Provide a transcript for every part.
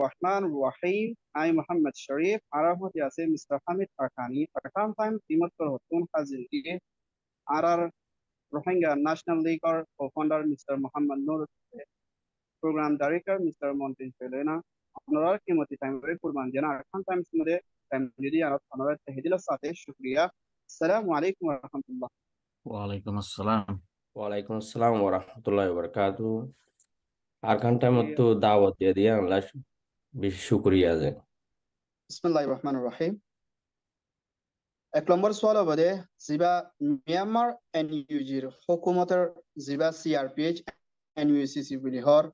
बिस्मिल्लाहिर्रहमानिर्रहीम I Mohammad Sharif Arafat Yasin mister Hamid अखानी Pathan time कीमत पर हुतून हाजिर किए आरआर रोहिंग्या नेशनल लीग और cofounder mister Mohammad Noor program director mister मोन्टिन फेलेना অন্যরা কিমতি টাইমের কুরবান জানা time, টাইম সুমদে টাইম যদি আরত অন্যরা তেহদিলের সাথে শুকরিয়া আসসালামু আলাইকুম ওয়া রাহমাতুল্লাহ ওয়া আলাইকুম আসসালাম ওয়া আলাইকুম আসসালাম ওয়া রাহমাতুল্লাহি ওয়া বারাকাতুহু আর ঘন্টার মতো দাওয়াত দিয়ে দিয়ে আল্লাহ বেশি শুকরিয়া আছে বিসমিল্লাহির রহমানির রহিম এক নম্বর সওয়াল হবে জিবা এনইউজির হুকুমতের জিবা সিআরপিএইচ এনইউসিসি বুলি হর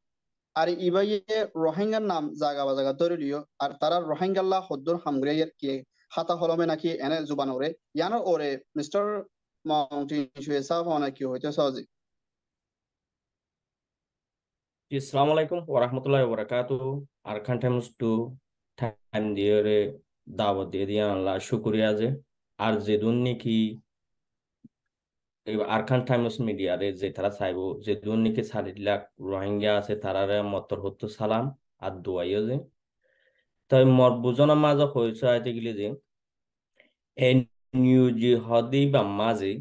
আর ইবাইয়ে রোহিঙ্গার নাম জাগা বাজাগা ধরে লিও আর তারা রোহিঙ্গাল্লা হদ্দুর হামগ্রেয়ের কি হাতা হলমে নাকি এনে জুবান ওরে ইয়ানোর ওরে মিস্টার মাউন্টিন শুয়েসা হওয়া নাকি হইতে সহজে Assalamualaikum warahmatullahi wabarakatuh. Arakan times to time দিয়ে দাওয়াত দিয়ে দিয়ে আল্লাহ শুকরিয়া যে আর যে দুর্নীতি আরখান টাইমস মিডিয়ারে যে তারা চাইব যে দুর্নীতি চারি লাখ রোহিঙ্গা আছে তারারে মতর হত্য সালাম আর দোয়াইও যে তই মর বুজনা মাঝে হয়েছে আইতে গেলে যে এই নিউজি হদি বা মাঝে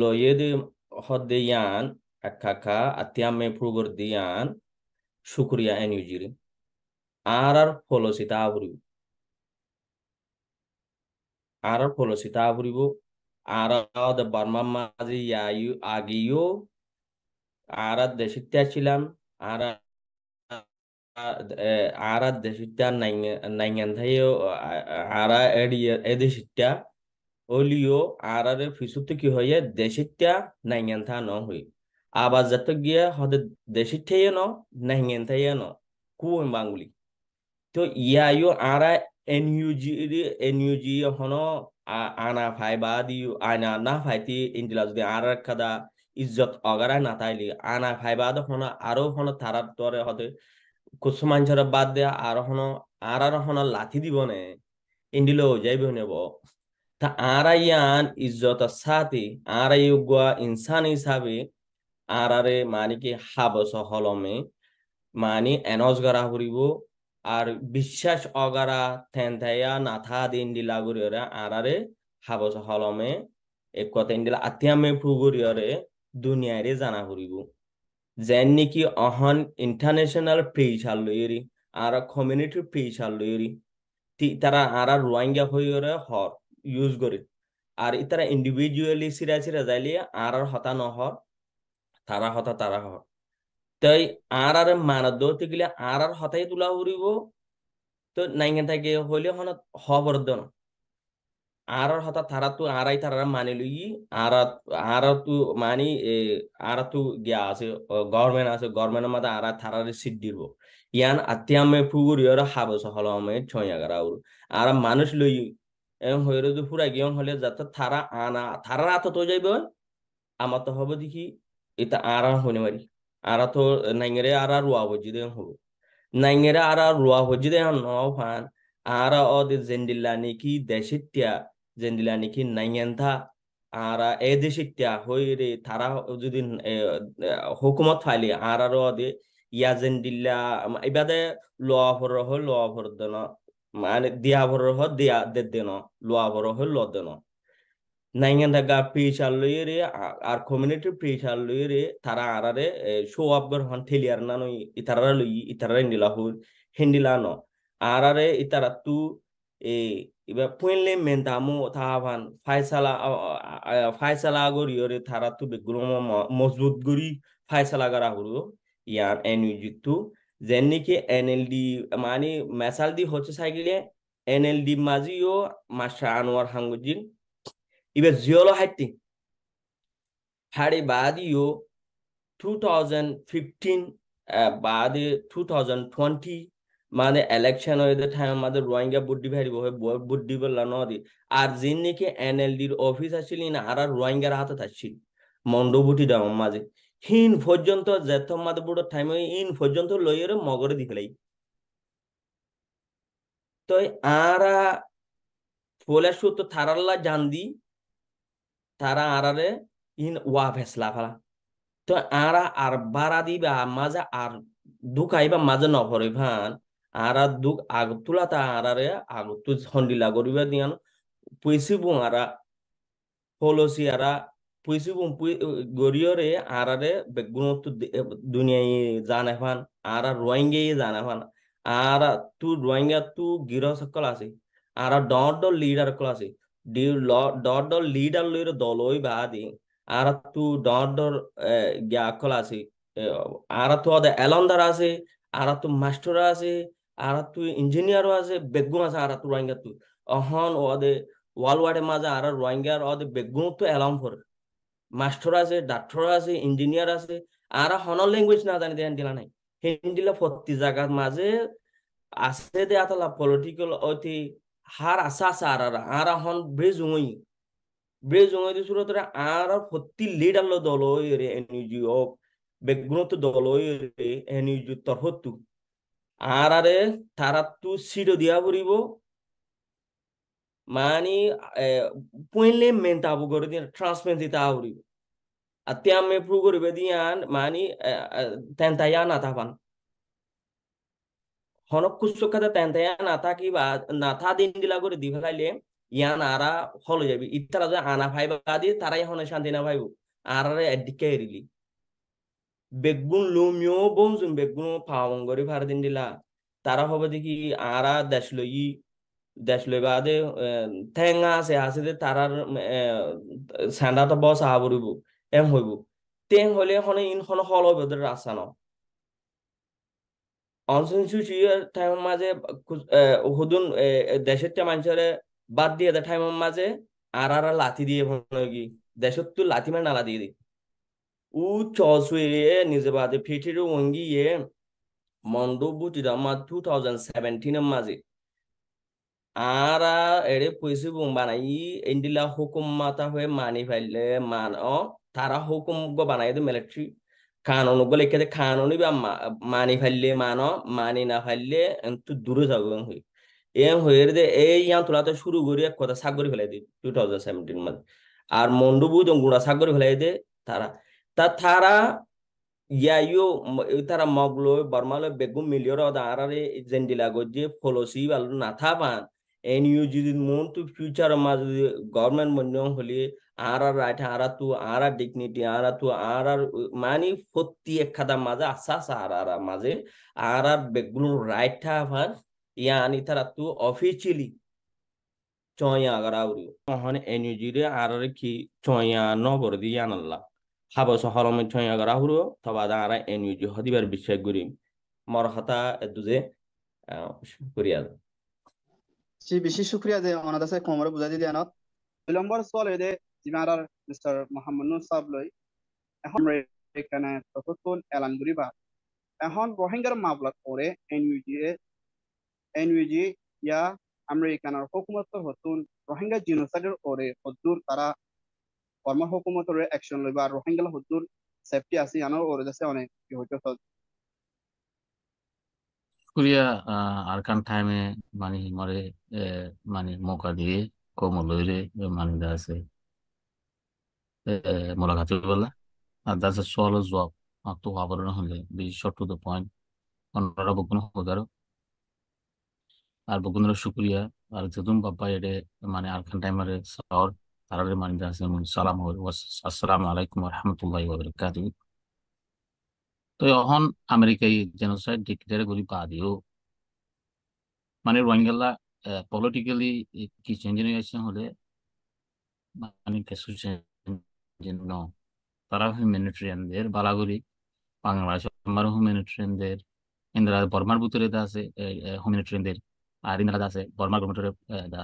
লয়ে দে হদে ইয়ান আখাখা আতিয়ামে ফুগর দিয়ান সুক্রিয়া এনইউজির আর আর ফলসি তা আবরিব আর আর ফলসি তা আবরিব আর আদ বর্মা মাঝে ইয়াইউ আগিও আর আর দেশ ছিলাম আর ফিসুতে কি হয়ে দেশ নাইন থা ন হয় আবার যত গিয়ে হতে দেশি ঠেয়ে নো নেহেন থাইয়ে নো কুয়ন বাঙ্গুলি তো ইয়াইও আরা এনইউজি এনইউজি হন আনা ফাই বা দিও আনা না ফাইতি ইন্ডিলা যদি আরা কাদা ইজ্জত অগারা না তাইলি আনা ফাই বা হন আরো হন তারার তরে হতে কুসুমাঞ্চর বাদ দে আর হন আর আর হন লাথি দিব নে ইন্ডিলো যাইব নেব তা আরাইয়ান ইজ্জত সাথে আরাই ইনসান হিসাবে আঁৰাৰে মানে কি সাবচ হলমে মানে এনজ গৰা ফুৰিব আৰু বিশ্বাস অগাৰা থেনথাইয়া নাথা দিন দিলা গুৰিয়ৰে আঁৰাৰে সাবচ হলমে এক কথা দিলা আঠিয়ামে ফুগুৰিয়ৰে দুনিয়াৰে জানা কৰিব যেন নেকি অহন ইণ্টাৰনেশ্যনেল ফ্ৰীজ হাল লৈ এৰি আৰু কমিউনিটি ফ্ৰীজ হাল লৈ এৰি ঠিক তাৰা আঁৰা ৰোৱাংগা হৈ গৰে হৰ ইউজ কৰি আৰু ইতাৰা ইণ্ডিভিজুৱেলি চিৰা চিৰা যায়লি আঁৰৰ হতা নহৰ তারা হতা তারা হ তাই আর আর মানত দৌড়তে গেলে আর আর হতাই তোলা উড়িব তো নাইঙ্গে থাকে হলে হন হ বরদ আর আর হতা তারা তো আরাই তারা মানি লই আর আর তু মানি আর তু গিয়া আছে গভর্নমেন্ট আছে গভর্নমেন্টের মাথা আর তারা সিট দিব ইয়ান আত্যামে ফুগুর ইয়র হাবস হলমে ছয়া গারাউর আর মানুষ লই এম হইরে যে ফুরা গিয়ন হলে যাতে তারা আনা তারা আত তো যাইবে আমার তো হবে দেখি এটা আরা হইনে মারি আরা তো নাইঙ্গেরে আরা রুয়া বজি দেন হবো নাইঙ্গেরে আরা রুয়া বজি দেন নাও ফান আরা অ দে জেন্ডিলানি কি দেশিত্যা জেন্ডিলানি কি নাইঙ্গেনথা আরা এ দেশিত্যা হই রে তারা যদি হুকুমত ফাইলি আরা র দে ইয়া জেন্ডিল্লা ইবাদে লওয়া ভর হল লওয়া ভর দেন মানে দিয়া ভর হ দিয়া দে দেন লওয়া ভর হল ল দেন নাইঙ্গান গা প্রিশার লইয়ে রে আর কমিউনিটি প্রিশার লইয়ে রে তারা আরারে শো আপ গর হন ঠেলিয়ার না নই ইতারা লই ইতারা হিন্দিলা হুল হিন্দিলা ন আরারে ইতারা তু এ এবার পুয়েনলে মেন দামু তাহাবান ফায়সালা ফায়সালা গরি রে তারা তু বেগুলো মজবুত গরি ফাইসালা করা হলো ইয়ান এনইউজিক তু যেন নাকি এনএলডি মানে মেসাল দি হচ্ছে সাইকেলে এনএলডি মাঝিও মাসা আনোয়ার হাঙ্গুজিন ইবে জিওলো হাইটি হাড়ে বাদিও টু থাউজেন্ড ফিফটিন বাদে টু থাউজেন্ড টোয়েন্টি মানে ইলেকশন হয়ে থাকে আমাদের রোহিঙ্গা বুদ্ধি ভাই বুদ্ধি বললা নদি আর জিন নাকি ডির অফিস আসছিল না আর আর রোহিঙ্গার হাতে থাকছিল মন্ডবুটি দাম মাঝে হিন পর্যন্ত জেথ মাদে বুড়ো ঠাইম ইন পর্যন্ত লইয়ের মগরে দি ফেলাই তো আরা ফলে সূত্র থারাল্লা জান্দি তারা আরারে ইন ওয়া ভেসলা ফালা তো আরা আর বারা দিবা মাঝে আর দুঃখ আইবা মাঝে নভরে ভান আরা দুঃখ আগ তুলা তা আরারে আগ তু হন্ডিলা করিবা দিয়ান পুইসিবু আরা ফলসি আরা পুইসিবু গরিয়রে আরারে গুণত্ব দুনিয়ায় জানে ফান আরা রোহিঙ্গাই জানে ফান আরা তু রোহিঙ্গা তু গিরহ সকল আছে আরা ডর ডর লিডার কল আছে ഡിയു ഡോർഡോർ ലീഡർലൊരു ദോലോയ് ബാദി ആറത്തു ഡോർഡോർ ഗ്യാക്കലാസി আরাতো আদে এলন্দার আছে আরাতো মাস্টার আছে আরাতো ইঞ্জিনিয়ারও আছে বেগুন আছে আরাতো রোহিঙ্গা তু অহন ও আদে ওয়াল ওয়ার্ডের মাঝে আর রোহিঙ্গার অদে বেগুন তো এলাম ফর মাস্টার আছে ডাক্তার আছে ইঞ্জিনিয়ার আছে আর হন ল্যাঙ্গুয়েজ না জানি দেন দিলা নাই হিন্দিলা প্রতি জায়গার মাঝে আছে দে আতলা পলিটিক্যাল অতি হার আসা আর হন বে জুঙই বে জুঙই দিছিল তোরা আর সত্যি লিড আল দল এন ইউজি হোক বেগুণত দল এন ইউজি তরফতু আর আরে তারা তু সিট দিয়া পড়িব মানে পুইনলে মেন্টাবো করে দিন ট্রান্সমেন্ট দিতে আবরিব আর তে আমি প্রু করিবে দিয়ান মানি তেন তাই আনা তাপান হনক কুসকাতে তেনতে না থাকি বা না থা দিন দিলা করে দি ফেলাইলে ইয়ান আরা হল যাবি ইতারা যে আনা ভাই বা দিয়ে তারাই হনে শান্তি না ভাইব আর এদিকে এরিলি বেগুন লোমিও বমজুম বেগুন পাওয়াং করে ভার দিন দিলা তারা হবে দেখি আরা দেশ লই দেশ লই বা দে ঠেঙা আছে আছে দে তারার স্যান্ডা তো বস আহা এম হইব তেন হলে হনে ইন হন হল বেদের রাস্তা ন অনসুন সুচিয়ার ঠাইমর মাঝে হুদুন দেশের টা মানুষের বাদ দিয়ে দেয় মাঝে আর আর লাথি দিয়ে দেশের তো লাথি মানে নালা দিয়ে উ চসুয়ে নিজে বাদে ফিটির ওঙ্গি ইয়ে মা টু থাউজেন্ড সেভেন্টিনের মাঝে আরা এড়ে পয়সি বানাই এন্ডিলা হুকুম মাতা হয়ে মানি ফাইলে মান তারা হুকুম বানাই দে মিলিটারি কানুন বলে কে কানুনই বা মানি ফেললে মানো মানি না ফেললে তু দূরে থাকবে হই এম হইয়ের যে এই ইয়ান তোলাতে শুরু করি এক কথা সাগ করে ফেলাই দিই টু থাউজেন্ড সেভেন্টিন মধ্যে আর মন্ডু যখন গুড়া সাগ করে ফেলাই দে তারা তা তারা ইয়াইও তারা মগলো বর্মালো বেগু মিলিয়র আর আর জেন্ডিলা গজ্জে ফলসি বালু নাথা পান এনইউ যদি মন তু ফিউচার মাঝে গভর্নমেন্ট মন্ডল হলিয়ে আর আর রাইট আর তু আর আর ডিগনিটি আর তু আর আর মানে ফত্তি একখাদা মাঝে আসাস আর আর মাঝে আর আর বেগুলো রাইট আবার ইয়া আনি তারা তু অফিসিয়ালি চয়া গরাউরি হন এনজিরে আর আর কি চয়া নবর দিয়ে আনলা হাব সহরমে চয়া গরাহুরু তবা আর এনজি হদিবার বিশ্বাস করি মর হাতা দুজে করিয়া সি বেশি শুক্রিয়া যে অনাদাসে কমরে বুঝাই দিয়ে আনত বিলম্বর চলে দে জিমারার মিস্টার মোহাম্মদ এখন এখানে ততক্ষণ এলান করিবা এখন রোহিঙ্গার মামলা করে এনইউজিএ এনইউজি ইয়া আমেরিকানের হুকুমত হতুন রোহিঙ্গা জিনোসাইডের ওরে হদ্দুর তারা কর্ম হুকুমতরে অ্যাকশন লইবা রোহিঙ্গা হদ্দুর সেফটি আছে আনার ওরে দেশে অনেক কি হইতে শুক্রিয়া আরকান টাইমে মানে মরে মানে মৌকা দিয়ে কমলইরে মানে আছে ملاحظة and আর দাস সোয়াল as well up হলে বিশ only be short to the point হোদারো আর বকুন্দর শুক্রিয়া আর যদুন বাবা এডে মানে আর খান টাইমারে সাওর তারারে মানে আছে সালাম আসসালাম আলাইকুম ওয়া রাহমাতুল্লাহি তো এখন আমেরিকায় জেনোসাইড ডিক্লেয়ার করি পা দিও মানে রোহিঙ্গালা পলিটিক্যালি কি চেঞ্জ নিয়ে আসছে হলে মানে কিছু চেঞ্জ কিন্তু তারা হিউম্যানিটেরিয়ানদের বালাগুড়ি বাংলাদেশ আমারও হিউম্যানিটেরিয়ানদের ইন্দ্রা বর্মার ভিতরে আছে হিউম্যানিটেরিয়ানদের আর ইন্দিরা আছে বর্মার ভিতরে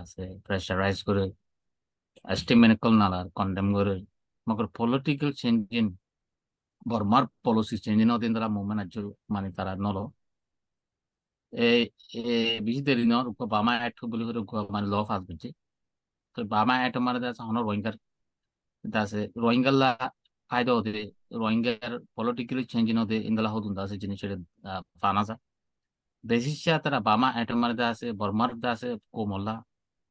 আছে প্রেসারাইজ করে এস্টিমেনিকল নালার কন্ডেম করে মগর পলিটিক্যাল চেঞ্জিং বর্মার পলিসি চেঞ্জিং অধীন তারা মুভমেন্ট মানে তারা নল বেশি দেরি নর বামা অ্যাক্ট বলে করে মানে ল ফাঁস করছে তো বামা এট মানে হনর ওয়েঙ্কার দাসে রোহিঙ্গাল্লা ফায়দা হতে রোহিঙ্গার পলিটিক্যাল চেঞ্জ হতে ইন্দলা হতুন দাসে জিনিস ফানাজা দেশিসা তারা বামা এটমার আছে বর্মার দাসে কোমল্লা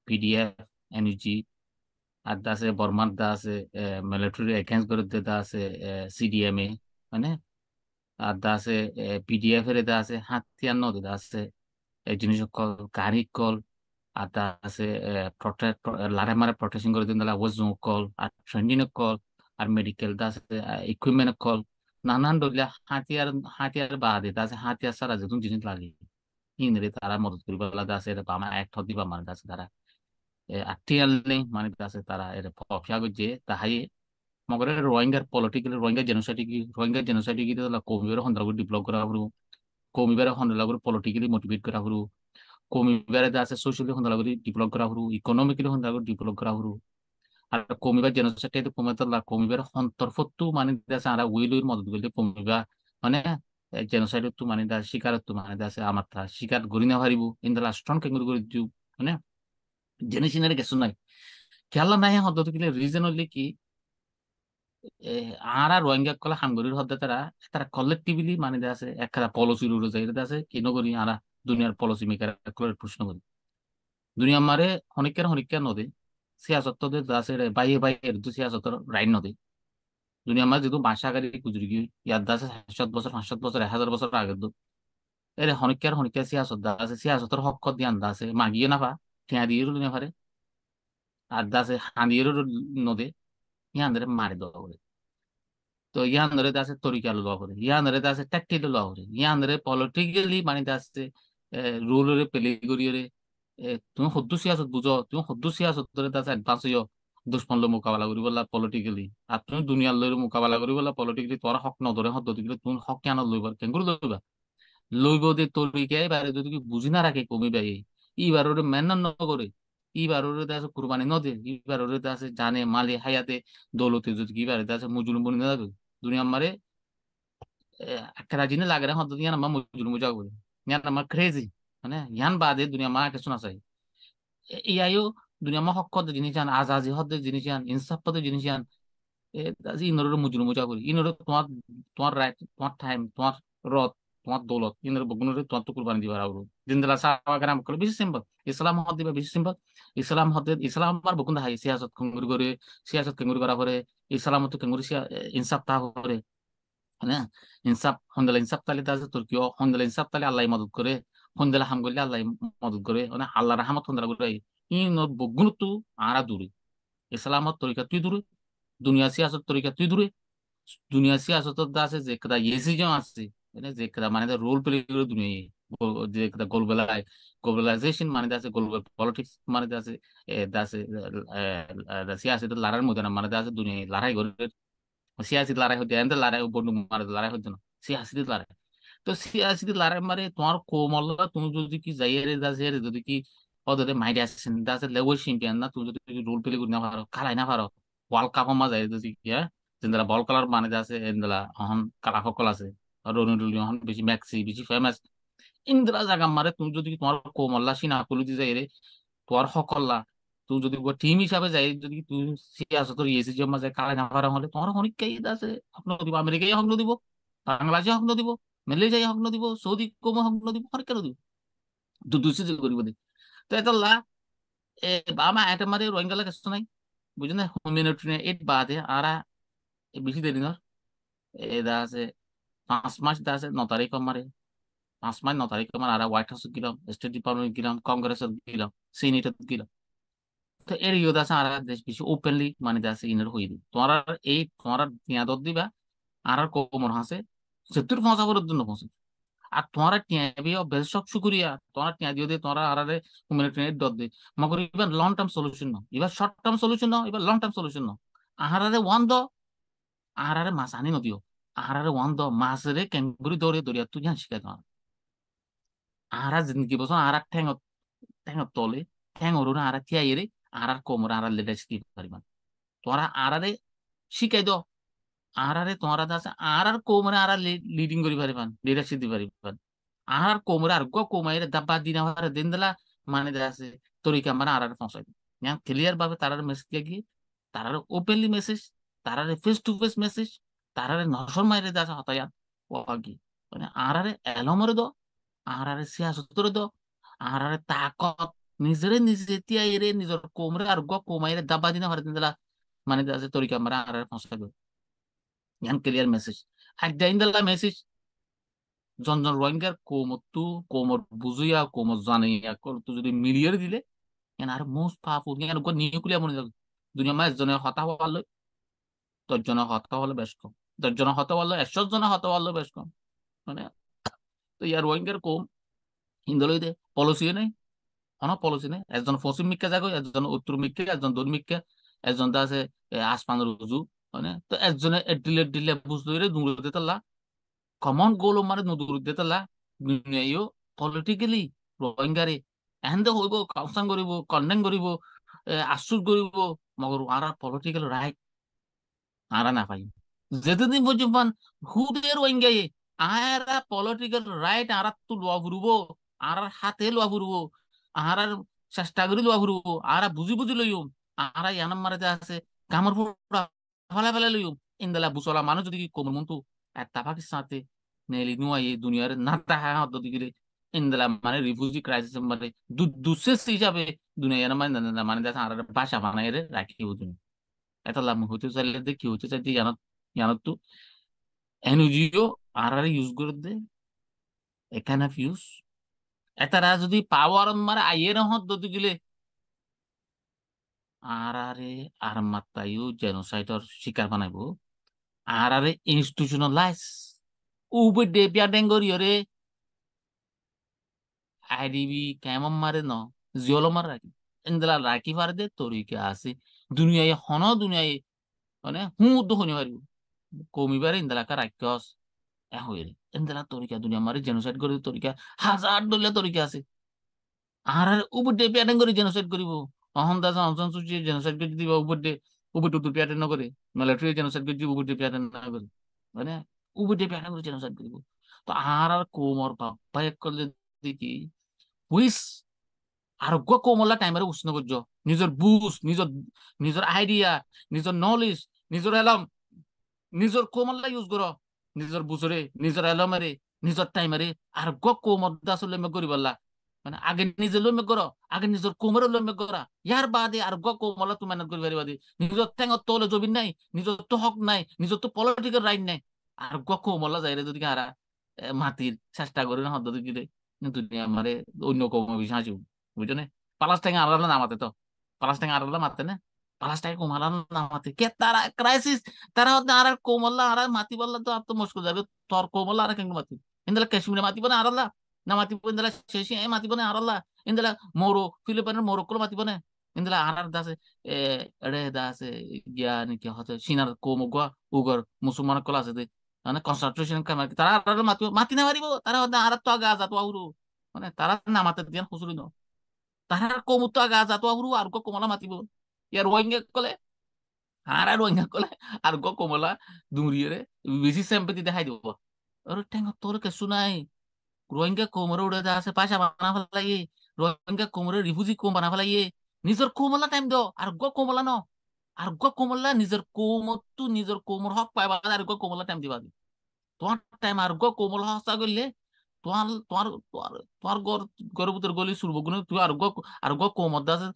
পিডিএফ এনজি আর আছে বর্মার দা আছে মিলিটারি এগেন্স করে দে দাসে এ মানে আর দাসে পিডিএফ এর আছে হাতিয়ার নদে দাসে এই জিনিস কল কারিক কল atase eh, prote pro, l'aremare protection goridin dalla wazu call at trending আর মেডিকেল দাস ইকুইপমেন্ট কল নানান দলিয়া হাতিয়ার হাতিয়ার বাদে দাস হাতিয়ার সারা যেতুন জিনিস লাগে ইংরে তারা মদত করিবা দাস এর আমার এক দিবা মানে দাস তারা আটিয়ালে মানে দাস তারা এর ফফিয়া গজে তাহাই মগরে রোহিঙ্গার পলিটিক্যাল রোহিঙ্গা জেনোসাইটি কি রোহিঙ্গা জেনোসাইটি কি তাহলে কমিবার হন্দ্রাগুড়ি ডেভেলপ করা হবু কমিবার হন্দ্রাগুড়ি পলিটিক্যালি মোটিভেট করা কমি বেড়াতে আছে সোশ্যালি হন্দালাগুলি ডেভেলপ করা হরু ইকোনমিকলি হন্দালাগুলি ডেভেলপ করা হরু আর কমিবা জেনোসাইড তো কমিতলা কমিবার তো মানে আছে আর উইলুর মদত গলি কমিবা মানে জেনোসাইড তো মানে দা শিকার তো মানে আছে আমার তা শিকার গরি না হারিব ইন্দালা স্ট্রং কেঙ্গুর গরি দিউ মানে জেনেশিনারে গেছু নাই খেলা নাই হদ্দত রিজন রিজনলি কি আরা রোহিঙ্গা কলা হামগরির হদ্দা তারা তারা কলেকটিভলি মানে আছে একটা পলসির উড়ে যায় আছে কেন করি আরা দুনিয়ার পলিসি মেকার প্রশ্ন করি দুনিয়া মারে হনিকের হনিকের নদী সিয়াসত্তদের দাসের বাইয়ে বাইয়ে সিয়াসত্তর রাইন নদী দুনিয়া মারে যেহেতু ভাষাকারী কুজুরি ইয়ার দাসে সাত বছর সাত বছর এক হাজার বছর আগের দু এর হনিকের হনিকের সিয়াসত দাসে সিয়াসতর হকত দিয়ান দাসে মাগিয়ে না পা ঠিয়া দিয়ে না পারে আর দাসে হাঁদিয়ের নদী ইয়ান ধরে মারে দেওয়া করে তো ইয়ান ধরে দাসে করে ইয়ান ধরে দাসে করে ইয়ান ধরে পলিটিক্যালি মানে দাসে ৰোলৰে পেলেগৰিৰে তুমি সদ্যু চিয়াছত বুজ তুমি সদ্যু চিয়াছত দৰে তাৰ এডভান্স হৈ দুশ্মন লৈ মোকাবিলা কৰিব লাগে পলিটিকেলি আৰু তুমি দুনিয়াৰ লৈ মোকাবিলা কৰিব লাগে পলিটিকেলি তোমাৰ হক নদৰে সদ্যতি তুমি হক জ্ঞানত লৈ পাৰ কেংগুৰ লৈ পাৰ লইব দে তরিকে এবারে যদি বুঝি না রাখে কমিবে এইবার ওরে মেহনত ন করে এইবার ওরে তাছে কুরবানি ন দে এইবার জানে মালে হায়াতে দৌলতে যদি এইবারে তাছে মজুর বনি না দুনিয়া মারে আখেরা জিনে লাগে না হত দিয়া না মজুর মুজা করে ñanda ma crazy hani yan baade dunya ma ke suna sai iyayo dunya ma hokkod jini chan azazi hod jini chan insaf pad jini chan e আজি ইনরর মুজুরু মুজা করি ইনর তোমার তোমার রাইট তোমার টাইম তোমার রথ তোমার দৌলত ইনর বগুনর তোমার তো কুরবানি দিবার আউরু জিন্দালা সাওয়া গ্রাম কল বেশি সিম্পল ইসলাম হদ দিবা বেশি সিম্পল ইসলাম হদ ইসলাম আমার বগুন হাই সিয়াসত কঙ্গুর করে সিয়াসত কঙ্গুর করা করে ইসলাম তো কঙ্গুর ইনসাফ তা করে হ্যাঁ ইনসাফ হন্দালা ইনসাফ আছে তুর্কি হন্দালা ইনসাফ আল্লাহ মদত করে হাম করলে আল্লাহ মদত করে মানে আল্লাহ করে আরা দূরে তরিকা তুই দূরে দুনিয়া তরিকা তুই দূরে দুনিয়া আছে যে কদা এসি জন আছে মানে যে মানে রোল প্লে করে দুনিয়া মানে আছে মানে আছে লড়াই করে সিয়াসি লড়াই হতে এমন লড়াই বন্ধু মারে লড়াই না লড়াই তো লড়াই মারে তোমার কোমল্লা তুমি যদি কি যাইয়ে যাচ্ছে যদি কি অদরে মাইরে আসছেন দাসে লেভেল চ্যাম্পিয়ন না তুমি যদি রোল প্লে করে না পারো না পারো ওয়ার্ল্ড কাপ মা যায় যদি কি হ্যাঁ বল কালার মানে যাচ্ছে এন্দলা অহন কালা সকল আছে রনি অহন বেশি ম্যাক্সি বেশি ফেমাস ইন্দ্রা জাগা মারে তুমি যদি তোমার কোমল্লা সিনা কলু দি রে তোমার সকল্লা তুমি যদি টিম হিসাবে যাই যদি তুমি সিয়াসত তোর এসি জমা যায় কালে না পারা হলে তোমার অনেক কাইদ আছে আপনার দিব আমেরিকায় হক দিব বাংলাদেশে হক দিব মালয়েশিয়ায় হক দিব সৌদি কোমে হক দিব আর কেন দিব তো দুষিত করিব দে তো এটা লা এ আমা এটা মারে রোহিঙ্গালা কাছে নাই বুঝুন না হিউম্যানিটেরিয়ান এট বাদে আরা বেশি দেরি এ দা আছে পাঁচ মাস দা আছে ন তারিখ মারে পাঁচ মাস ন তারিখ মারে আরা হোয়াইট হাউস গেলাম স্টেট ডিপার্টমেন্ট গেলাম কংগ্রেসের গেলাম সিনেটত গেলাম তো এর ইয়দ আছে আর দেশ বেশি ওপেনলি মানে আছে ইনার হই দি তোমার এই তোমার টিয়া টিয়াদত দিবা আর আর কোমর হাসে সেতুর পর জন্য পৌঁছে আর তোমার টিয়াবি বেশ সব শুকুরিয়া তোমার টিয়া দিয়ে দিয়ে তোমার আর আর আরারে হিউম্যানিটেরিয়ান ডট দে মগর ইভেন লং টার্ম সলিউশন ন ইভেন শর্ট টার্ম সলিউশন ন ইভেন লং টার্ম সলিউশন ন আর ওয়ান দ আর মাস আনি নদিও আর ওয়ান দ রে কেমবুরি দরে দরিয়া তুই জান শিখা তোমার আহারা জিন্দগি বসন আর ঠ্যাং ঠ্যাং তলে ঠ্যাং অরুণ আর টিয়া ইরে ইয়ে আরার কোমর আড়ার লেটাইছে কি পরিমাণ তোরা আড়ারে শিখাই দো আড়ারে তোমরা দাস আড়ার কোমরে আর লিডিং করি পারিবান লিডারশিপ সিদ্ধি পারিবান আড়ার কোমরে আর গো কোমাইরে দাবা দিনা হারে দিন দিলা মানে দাসে তোর মানে আর আর পৌঁছাই ഞാൻ ক্লিয়ার ভাবে তারার মেসেজ কি তারার ওপেনলি মেসেজ তারার ফেস টু ফেস মেসেজ তারার নসর মাইরে দাস হতায়াত ওয়াগি মানে আড়ারে এলমরে দো আড়ারে সিয়াসতরে দো আড়ারে তাকত নিজৰে নিজে তিয়াইৰে নিজর কোমৰে আর গো কোমাইৰে দাবা দিনা হরে দিনলা মানে আছে তরিকা মারা আর ফসা গো ইয়ান ক্লিয়ার মেসেজ হাক দাইন দা মেসেজ জন জন রোহিঙ্গার কোমতু কোমর বুঝুইয়া কোমর জানাইয়া করতো যদি মিলিয়ে দিলে ইয়ান আর মোস্ট পাওয়ারফুল ইয়ান গো নিউক্লিয়ার মনে যাবে দুনিয়া মাস জনে হতা হওয়ালো তোর জন হতা হলো বেশ কম তোর জন হতা হলো একশো জন হতা হলো বেশ কম মানে তো ইয়ার রোহিঙ্গার কোম দে পলিসিও নেই কোনো পলিসি নেই একজন পশ্চিম মিক্ষা যাগো একজন উত্তর মিক্ষা একজন দূর মিক্ষা একজন তো আছে আসমানের উজু মানে তো একজনে এডিলে এডিলে বুঝলো রে নুরুল দেতাল্লা কমন গোল মানে নুরুল দেতাল্লা দুনিয়াইও পলিটিক্যালি রোহিঙ্গারে এহেন্দে হইব কাউসাং করিব কন্ডেম করিব আশ্চুর করিব মগর আর পলিটিক্যাল রাইট আরা না পাই যেদিন বুঝবান হুদে রোহিঙ্গায়ে আর পলিটিক্যাল রাইট আর তো লোয়া ফুরব আরার হাতে লোয়া ফুরব আহারার চেষ্টা করি লওয়া ফুরব আহারা বুঝি বুঝি লইম আহারা ইয়ানাম মারাতে আছে কামর ফুরা ফেলা ফেলা লইম ইন্দালা বুচলা মানুষ যদি কোমর মন্তু আর তাফাকি সাথে নেলি নুয়াই দুনিয়ার না তাহা হদ্দ দিকে ইন্দালা মানে রিফিউজি ক্রাইসিস মানে দুসেস হিসাবে দুনিয়া মানে মানে দেখা আর ভাষা বানাই রে রাখি বুঝুন এটা লাভ হইতে চাইলে দেখি হতে হইতে চাইতে জানত জানত তো এনজিও আর আর ইউজ করে দে একান অফ ইউজ এতারা যদি পাওয়ার মারে আইয়ের হত গিলে আর আরে আর মাত্তাইও জেনোসাইডর শিকার বানাইব আর আরে ইনস্টিটিউশনালাইজ উবে ডেপিয়া রে আইডিবি কেমন মারে ন জিওলো মার রাখি এন্দলা রাখি পারে দে তরিকে আছে দুনিয়ায় হন দুনিয়ায় মানে হুঁ দহনি পারিব কমিবারে ইন্দলাকা রাখি হস এখন এন্দেরা তরিকা দুনিয়া মারি জেনোসাইড করি তরিকা হাজার দলীয় তরিকা আছে আর উপর দিয়ে প্যাটার্ন করে জেনোসাইড করিব অহম দাস অংশন সুচি জেনোসাইড করে দিব উপর দিয়ে উপর টুটু না করে মিলিটারি জেনোসাইড করে দিব উপর দিয়ে প্যাটার্ন না করে মানে উপর দিয়ে প্যাটার্ন করে জেনোসাইড করিব তো আর আর কোমর করলে দেখি হুইস কোমলা টাইমের উষ্ণ করছ নিজের বুস নিজের নিজের আইডিয়া নিজের নলেজ নিজের এলম নিজের কোমল্লা ইউজ করো নিজৰ বুজৰে নিজৰ এলমেৰে নিজৰ টাইমেৰে আৰু গ কৌমত দাসলৈ মে মানে আগে নিজে লৈ মে কৰ আগে নিজৰ কোমৰে লৈ মে কৰা ইয়াৰ বাদে আৰু গ কোমলা তুমি মেহনত কৰিব পাৰিবা নিজৰ টেঙত তলে জবিন নাই নিজের তো হক নাই নিজের তো পলিটিকেল রাইট নাই আৰু গ যাই রে যদি হাৰা মাটির চেষ্টা করে না হদ্দ দিতে কিন্তু আমারে অন্য কম বেশি হাসি বুঝছো না পালাস টেঙ্গা আড়ালে না মাতে তো পালাস টেঙ্গা আড়ালে মাতে না আরাস্তায় কুমার না মাতি কে তারা ক্রাইসিস তারা হতে আর কোমল আর মাতি বললে তো আত্ম মুশকিল যাবে তোর কোমল আর কেন মাতি ইন্দলা কাশ্মীরে মাতি বনে আর না মাতি ইন্দলা শেষ এ মাতি বনে আর আল্লাহ ইন্দলা মোরো ফিলিপাইনের মাতি বনে ইন্দলা আর আর দাসে এ দাসে জ্ঞান কি হতে সিনার কোম গো উগর মুসলমান কল আছে দে মানে কনস্ট্রাকশন কাম আর তারা আর মাতি মাতি না মারিবো তারা হতে আর তো আগা যাতো আউরু মানে তারা নামাতে দিয়ে হুসুরিন তারা কোমুতো আগা যাতো আউরু আর কো কোমলা মাতিবো या रोहिंग्या কলে ले হারা রোহিঙ্গা কলে আর গ কমলা দুমরিয়রে বেশি সেম্পতি দেখাই দিব আর ঠেঙ্গ তোর কে শুনাই রোহিঙ্গা কোমরে উড়ে যা আছে পাশা বানা লাগে রোহিঙ্গা কোমরে রিফিউজি কোম বানা ফেলাইয়ে নিজের কোমলা টাইম দ আর গ কোমলা ন আর গ কোমলা নিজের কোমতো নিজের কোমর হক পাইবা আর গ কোমলা টাইম দিবা তোমার টাইম আর গ কোমল হস্তা করলে তোমার তোমার তোমার গর গর্ভতের গলি চুরব তুই আর গ আর গ কোমর দাসে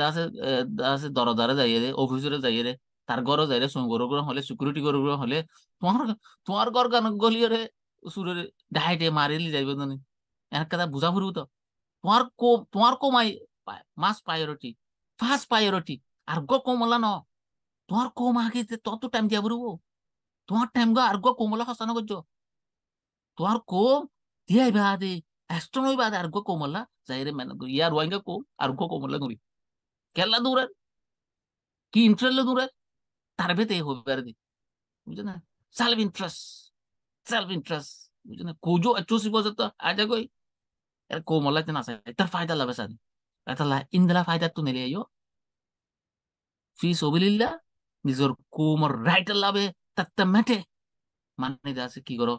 দাসে দাসে দরদারে যাইয়ে রে অফিসরে যাইয়ে রে তার ঘর গরু হলে সিকিউরিটি গরু হলে তোমার তোমার গর গান গলিয়রে সুরের ডাইটে মারিলি যাইব জানি এর কথা বুঝা ফুরব তো তোমার কো তোমার কমাই মাস প্রায়োরিটি ফার্স্ট প্রায়োরিটি আর গ কমলা ন তোমার কম আগে তত টাইম দিয়া ফুরব তোমার টাইম গো আর গ কমলা হসানো করছো তোমার কম tiya ibade astrono ibade argo komala zaire mena guri ya ruanga ko argo komala guri kella durar ki interest durar tarbete ho berdi bujhna self interest self interest bujhna ko jo achho si bojat aja koi er komala tena sa tar fayda la basadi atala indala fayda tu nele yo fi sobililla নিজর কোমর right লাভে তাতে মেটে মানে আছে কি করো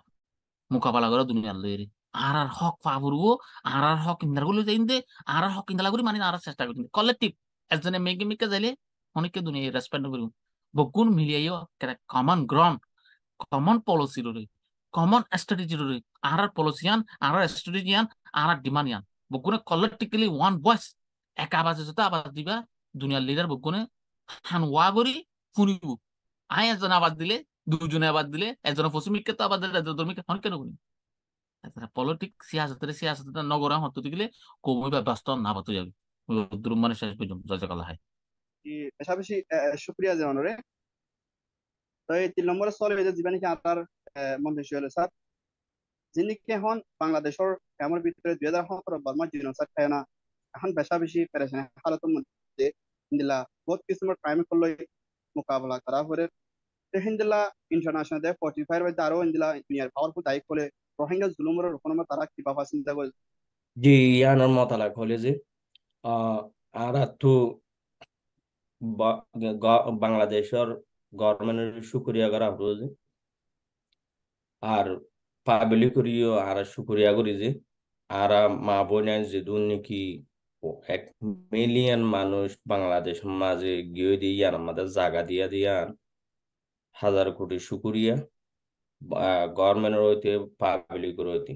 মোকাবেলা করে দুনিয়ার লইরে আর আর হক পা ফুরবো আর আর হক ইন্দার গুলো যাই দে আর আর হক ইন্দালা করি মানে আর চেষ্টা করি কলেকটিভ একজনে মেঘে মেঘে যাইলে অনেককে দুনিয়া রেসপেন্ড করিব বকুন মিলিয়াইও কমন গ্রাউন্ড কমন পলিসি রে কমন স্ট্র্যাটেজি রে আর আর পলিসিয়ান আর আর স্ট্র্যাটেজিয়ান আর আর ডিমান্ডিয়ান বকুনে কলেকটিভলি ওয়ান ভয়েস এক আওয়াজে যত আওয়াজ দিবা দুনিয়ার লিডার বকুনে হান ওয়া করি ফুনিব আয় একজন আওয়াজ দিলে দুজনে আবার দিলে একজন পশ্চিম তো আবার দিলে ধর্মীকে হন কেন করি পলিটিক্স সিয়াসতের সিয়াসত নগর হতে গেলে কমই বা ব্যস্ত না পাতে যাবে দুরুম মানে শেষ পর্যন্ত জয় কলা হয় সুপ্রিয়া আচ্ছা, রে তো এই তিন নম্বরে যে জীবনী আপনার স্যার যিনি এখন বাংলাদেশের এমন ভিতরে দুই হাজার সতেরো বর্মা স্যার খায় না এখন বেশা বেশি পেরেছেন হালতের মধ্যে দিলা বহুত কিছুমান ক্রাইম করা হয়ে রোহিঙ্গলা ইন্টারন্যাশনাল দেয় দে ফাইভ বাই আরো ইন্দিলা দুনিয়ার পাওয়ারফুল দায়িক করে রোহিঙ্গা জুলুমের রকম তারা কি কিভাবে চিন্তা করে জি ইয়ানোর মতালাক হলে যে আর তো বাংলাদেশের গভর্নমেন্টের সুক্রিয়া করা হলো যে আর করিও আর সুক্রিয়া করি যে আর মা বোনের যে দুর্নীতি এক মিলিয়ন মানুষ বাংলাদেশের মাঝে গিয়ে দিয়ে আর আমাদের জায়গা দিয়ে দিয়ে হাজার কোটি শুকুরিয়া গভর্নমেন্টের হইতে পাবলিক হইতে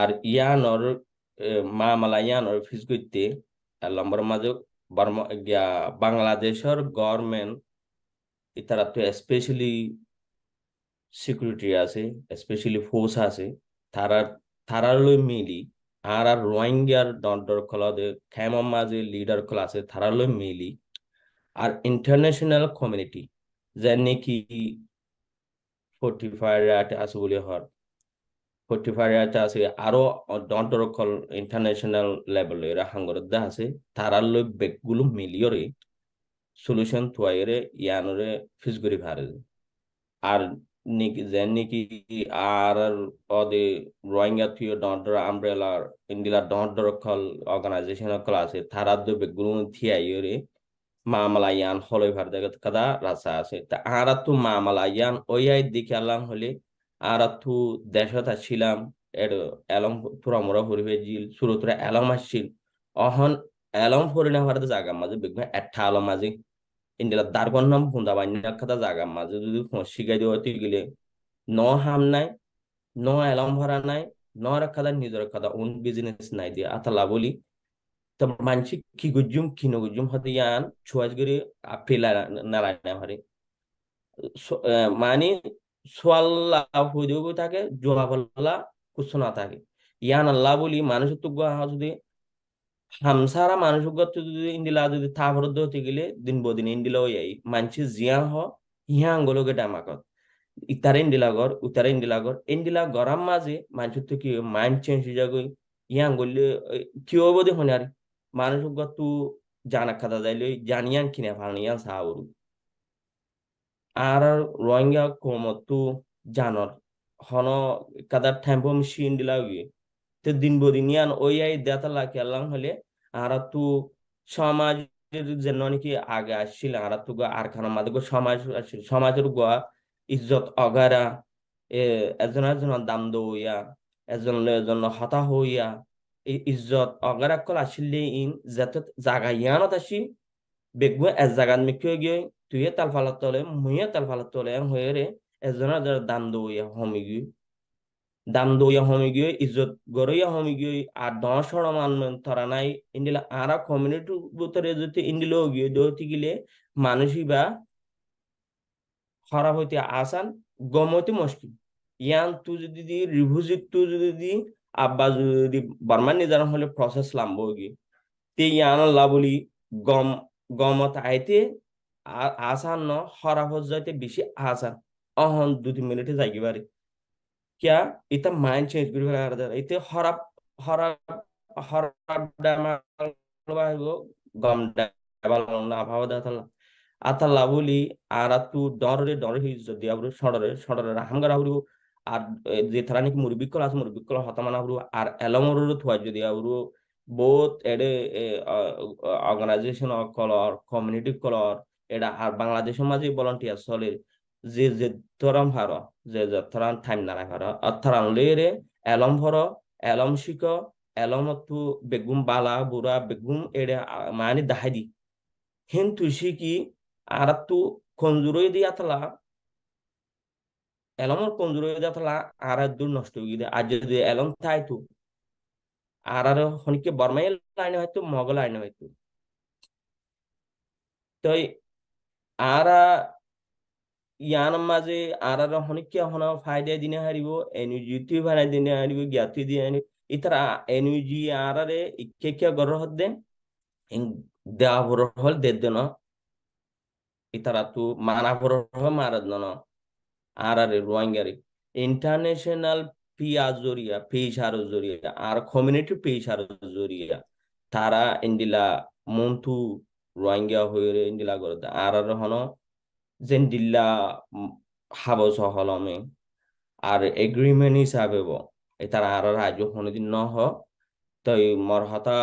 আর ইয়ানর মালা ইয়ানর ফিস করতে লম্বর মাঝে বাংলাদেশের গভর্নমেন্ট তারা তো স্পেশালি সিকিউরিটি আছে স্পেশালি ফোর্স আছে তারা তারালৈ মিলি আর আর রোহিঙ্গার দণ্ডর খলাদে খেমার মাঝে লিডার খোলা আছে তারালৈ মিলি আর international community zanniki 45 at asuli hor 45 at আছে আরো অন্তরকল ইন্টারন্যাশনাল লেভেলে এরা হাঙ্গর দা আছে তারার লই বেগগুলো মিলিয়রে সলিউশন তোয়াইরে ইয়ানরে ফিজগুরি ভারে আর নিকি জেনিকি আর অদে রোহিঙ্গা থিও ডন্ডর আমব্রেলার ইন্ডিলা ডন্ডর কল অর্গানাইজেশন কল আছে তারার দই বেগগুলো থিয়াইরে মামলায়ান হলই ভার জায়গা কাদা রাসা আছে তা আরাতু মামলায়ান আই দিকে আলাম হলে আরাতু দেশত আসছিলাম এর এলম পুরা মোরা হরিবে জিল সুরতরা এলম আসছিল অহন এলম ফরিনা ভারতে জাগা মাঝে বিঘ্ন একটা আলম মাঝে ইন্ডিয়ার দারগন নাম হুন্দা বাইনা কথা জাগা মাঝে যদি শিখাই দেওয়া তুই গেলে ন হাম নাই ন এলম ভরা নাই ন রাখাদা নিজের কথা উন বিজনেস নাই দিয়ে আতলা বলি तब मान्छे खिगुजुम खिनुगुजुम हतियान छुवाज गरी फेला নারায়ণা লাভ হয়ে যাবে থাকে ইয়ান আল্লাহ বলি মানুষের তো যদি হামসারা মানুষের যদি ইন্দিলা যদি থাবরদ্দ হতে গেলে দিন বদিন ইন্দিলা হয়ে আই জিয়া হ ইহা আঙ্গলকে ডামাকত ইতারে ইন্দিলা ঘর উতারে ইন্দিলা ঘর ইন্দিলা গরাম মাঝে মানুষের তো কি মাইন্ড চেঞ্জ হয়ে যাবে ইয়া কি হবো দেখুন আর 마누슈가투 যাইলে জানিয়ান কিনে ফানিয়ান 사우루 আর রোহিঙ্গা কমতু জানর হন কাদার টেম্পো মেশিন দিলাগি তে দিন বদিনিয়ান দেতা দেতালা কেলাম হলে আর তু সমাজ জন্য নাকি আগে আসছিল আরা তু আর খানা মাদে সমাজ আসছিল সমাজের গোয়া ইজ্জত অগারা এজন এজন দাম দৌয়া এজন এজন হতা হইয়া ইজ্জত অগরাকল আসিলে ইন যাতে জাগা জাগাইয়ানো তাসি বেগু এজ জাগান মিকিয়ে গিয়ে তুই তাল ফালাত তলে মুইয়ে তাল ফালাত তলে হয়ে রে এজনের যার দান দৌয়া হমি গিয়ে দান দৌয়া হমি গিয়ে ইজ্জত গরইয়া হমি গিয়ে আর দশ মান তরা নাই ইন্ডিলা আর কমিউনিটি ভিতরে যদি ইন্ডিলো গিয়ে দৌতি গিলে মানুষই বা খারাপ হইতে আসান গমতি হইতে মুশকিল ইয়ান তু যদি দি রিভুজিত তু যদি দি আব্বা যদি বর্মান নিজান হলে প্রসেস লাম্বোগি তে ইয়ান লাবলি গম গমত আইতে আসান ন হরা হজ যাইতে বেশি আসান অহন দু তিন মিনিটে যাই পারে কিয়া এটা মাইন্ড চেঞ্জ করি ফেলা আর এতে হরাপ হরাপ হরাপ ডামাল গম ডাবাল না ভাবা দাতালা আতা লাবলি আর তু ডরে ডরে হিজ যদি আবরু সড়রে সড়রে হামগার আবরু আর যে থারানিক মুরবিকল আছে মুরবিকল হতামানা হরু আর এলমরু থুয়া যদি আরু বহুত এডে অর্গানাইজেশন কলর কমিউনিটি কলর এটা আর বাংলাদেশ মাঝে ভলান্টিয়ার চলে যে যে ধরম ভার যে যে তরান থাইম নারা অর্থারান লেরে এলম ভর এলম শিক এলম তু বেগুম বালা বুড়া বেগুম এডে মানে দাহাই দি কিন্তু শিকি আর তু খঞ্জুরই দিয়া তালা ಎಲಮರ್ ಕೊಂಜುರೋದಲ ಆರದ್ದು ನಷ್ಟ ಹೋಗಿದೆ ಅಜ್ಜದ ಎಲಂ ತಾಯ್ತು আর ಹೊಣಕ್ಕೆ ಬರ್ಮೈ ಲೈನ್ ಹೋಯ್ತು ಮೊಘಲ್ ಲೈನ್ ಹೋಯ್ತು তো আরা ইয়ানম মাঝে আর হনিকে হন ফাইদে দিনে হারিব এনজি তুই ভাড়া দিনে হারিব জ্ঞাতি দিনে হারিব ইতারা জি আর ইকে কে গর দেন দেওয়া ভর হল দে দেন ইতারা তু মানা ভর হল মারা না আর আর রোয়াঙ্গারি ইন্টারন্যাশনাল পি আজরিয়া পিস আর জরিয়া আর কমিউনিটি পিস আর জরিয়া তারা ইন্ডিলা মন্তু রোহিঙ্গা হয়ে ইন্ডিলা করে আর আর হন জেন্ডিল্লা হাবস হলমে আর এগ্রিমেন্ট হিসাবে ব তারা আর আর আজ রাজ্য দিন ন হ তাই মরহতা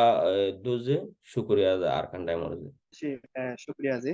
দুজে শুক্রিয়া আর কান্ডাই জি হ্যাঁ, শুক্রিয়া জি